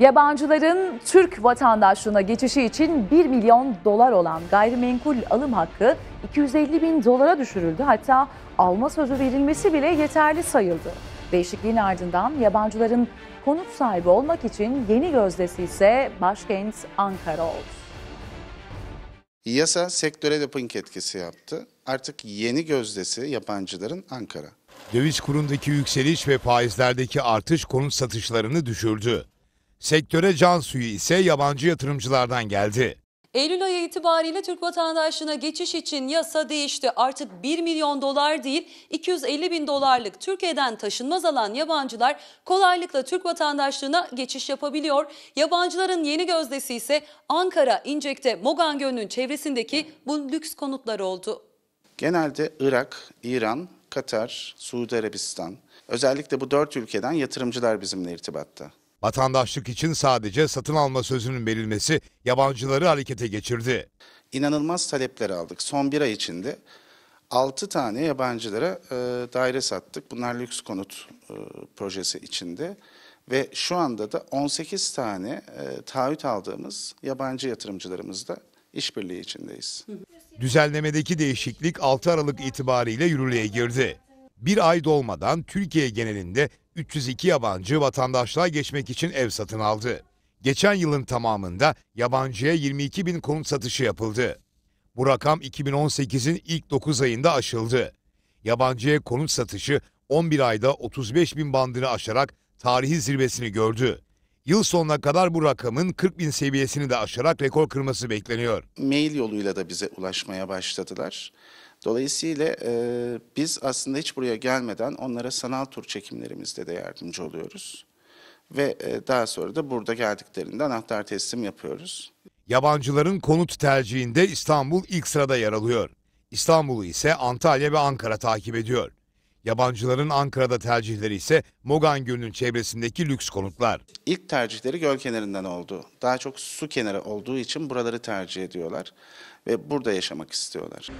Yabancıların Türk vatandaşlığına geçişi için 1 milyon dolar olan gayrimenkul alım hakkı 250 bin dolara düşürüldü. Hatta alma sözü verilmesi bile yeterli sayıldı. Değişikliğin ardından yabancıların konut sahibi olmak için yeni gözdesi ise başkent Ankara oldu. Yasa sektöre de pink etkisi yaptı. Artık yeni gözdesi yabancıların Ankara. Döviz kurundaki yükseliş ve faizlerdeki artış konut satışlarını düşürdü. Sektöre can suyu ise yabancı yatırımcılardan geldi. Eylül ayı itibariyle Türk vatandaşlığına geçiş için yasa değişti. Artık 1 milyon dolar değil 250 bin dolarlık Türkiye'den taşınmaz alan yabancılar kolaylıkla Türk vatandaşlığına geçiş yapabiliyor. Yabancıların yeni gözdesi ise Ankara, İncek'te, Mogan Gölü'nün çevresindeki bu lüks konutlar oldu. Genelde Irak, İran, Katar, Suudi Arabistan özellikle bu dört ülkeden yatırımcılar bizimle irtibatta. Vatandaşlık için sadece satın alma sözünün verilmesi yabancıları harekete geçirdi. İnanılmaz talepler aldık. Son bir ay içinde 6 tane yabancılara e, daire sattık. Bunlar lüks konut e, projesi içinde. Ve şu anda da 18 tane e, taahhüt aldığımız yabancı yatırımcılarımızla işbirliği içindeyiz. Düzenlemedeki değişiklik 6 Aralık itibariyle yürürlüğe girdi. Bir ay dolmadan Türkiye genelinde 302 yabancı vatandaşlığa geçmek için ev satın aldı. Geçen yılın tamamında yabancıya 22 bin konut satışı yapıldı. Bu rakam 2018'in ilk 9 ayında aşıldı. Yabancıya konut satışı 11 ayda 35 bin bandını aşarak tarihi zirvesini gördü. Yıl sonuna kadar bu rakamın 40 bin seviyesini de aşarak rekor kırması bekleniyor. Mail yoluyla da bize ulaşmaya başladılar. Dolayısıyla e, biz aslında hiç buraya gelmeden onlara sanal tur çekimlerimizde de yardımcı oluyoruz. Ve e, daha sonra da burada geldiklerinde anahtar teslim yapıyoruz. Yabancıların konut tercihinde İstanbul ilk sırada yer alıyor. İstanbul'u ise Antalya ve Ankara takip ediyor. Yabancıların Ankara'da tercihleri ise Mogan Gölü'nün çevresindeki lüks konutlar. İlk tercihleri göl kenarından oldu. Daha çok su kenarı olduğu için buraları tercih ediyorlar ve burada yaşamak istiyorlar.